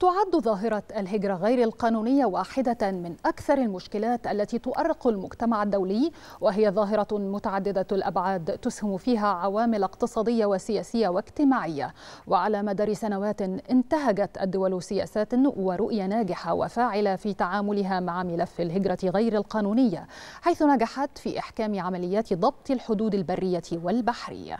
تعد ظاهرة الهجرة غير القانونية واحدة من أكثر المشكلات التي تؤرق المجتمع الدولي وهي ظاهرة متعددة الأبعاد تسهم فيها عوامل اقتصادية وسياسية واجتماعية وعلى مدار سنوات انتهجت الدول سياسات ورؤية ناجحة وفاعلة في تعاملها مع ملف الهجرة غير القانونية حيث نجحت في إحكام عمليات ضبط الحدود البرية والبحرية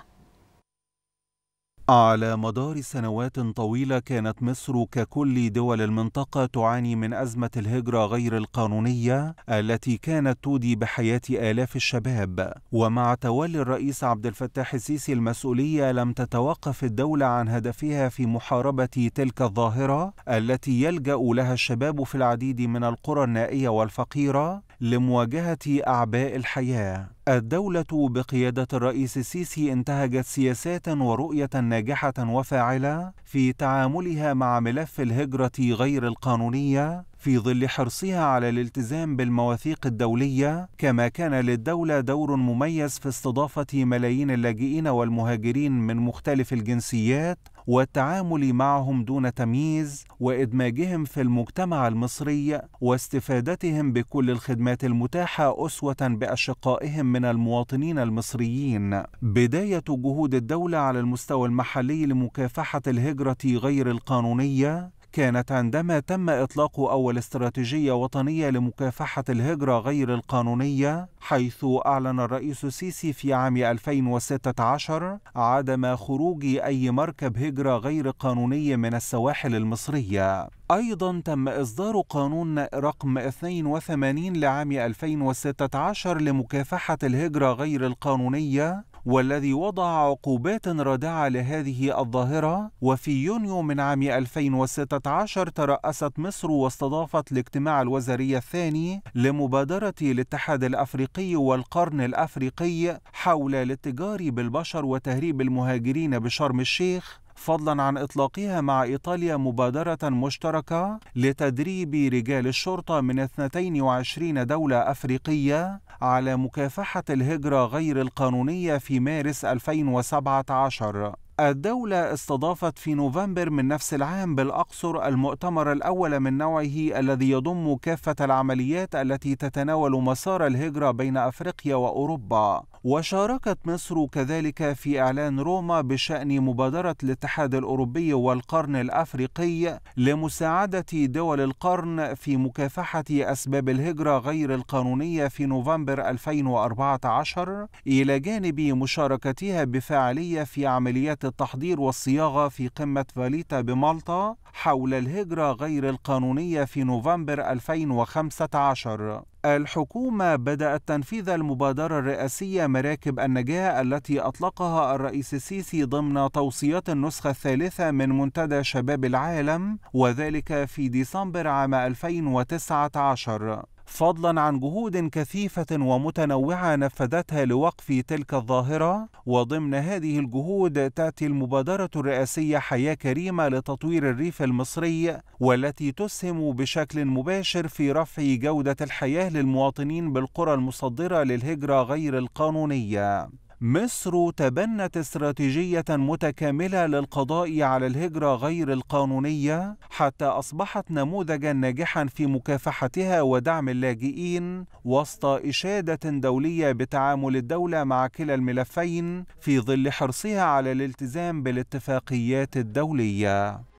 على مدار سنوات طويلة كانت مصر ككل دول المنطقة تعاني من أزمة الهجرة غير القانونية التي كانت تودي بحياة آلاف الشباب، ومع تولي الرئيس عبد الفتاح السيسي المسؤولية لم تتوقف الدولة عن هدفها في محاربة تلك الظاهرة التي يلجأ لها الشباب في العديد من القرى النائية والفقيرة لمواجهة أعباء الحياة. الدولة بقيادة الرئيس السيسي انتهجت سياسات ورؤية ناجحة وفاعلة في تعاملها مع ملف الهجرة غير القانونية في ظل حرصها على الالتزام بالمواثيق الدولية كما كان للدولة دور مميز في استضافة ملايين اللاجئين والمهاجرين من مختلف الجنسيات والتعامل معهم دون تمييز وادماجهم في المجتمع المصري واستفادتهم بكل الخدمات المتاحه اسوه باشقائهم من المواطنين المصريين بدايه جهود الدوله على المستوى المحلي لمكافحه الهجره غير القانونيه كانت عندما تم إطلاق أول استراتيجية وطنية لمكافحة الهجرة غير القانونية حيث أعلن الرئيس السيسي في عام 2016 عدم خروج أي مركب هجرة غير قانوني من السواحل المصرية أيضا تم إصدار قانون رقم 82 لعام 2016 لمكافحة الهجرة غير القانونية والذي وضع عقوبات رادعة لهذه الظاهرة وفي يونيو من عام 2016 ترأست مصر واستضافت الاجتماع الوزاري الثاني لمبادرة الاتحاد الأفريقي والقرن الأفريقي حول الاتجار بالبشر وتهريب المهاجرين بشرم الشيخ فضلا عن إطلاقها مع إيطاليا مبادرة مشتركة لتدريب رجال الشرطة من 22 دولة أفريقية على مكافحة الهجرة غير القانونية في مارس 2017 الدولة استضافت في نوفمبر من نفس العام بالأقصر المؤتمر الأول من نوعه الذي يضم كافة العمليات التي تتناول مسار الهجرة بين أفريقيا وأوروبا وشاركت مصر كذلك في إعلان روما بشأن مبادرة الاتحاد الأوروبي والقرن الأفريقي لمساعدة دول القرن في مكافحة أسباب الهجرة غير القانونية في نوفمبر 2014 إلى جانب مشاركتها بفاعلية في عمليات التحضير والصياغة في قمة فاليتا بمالطا حول الهجرة غير القانونية في نوفمبر 2015 الحكومة بدأت تنفيذ المبادرة الرئاسية مراكب النجاة التي أطلقها الرئيس السيسي ضمن توصيات النسخة الثالثة من منتدى شباب العالم وذلك في ديسمبر عام 2019 فضلا عن جهود كثيفه ومتنوعه نفذتها لوقف تلك الظاهره وضمن هذه الجهود تاتي المبادره الرئاسيه حياه كريمه لتطوير الريف المصري والتي تسهم بشكل مباشر في رفع جوده الحياه للمواطنين بالقرى المصدره للهجره غير القانونيه مصر تبنت استراتيجية متكاملة للقضاء على الهجرة غير القانونية حتى أصبحت نموذجا ناجحا في مكافحتها ودعم اللاجئين وسط إشادة دولية بتعامل الدولة مع كلا الملفين في ظل حرصها على الالتزام بالاتفاقيات الدولية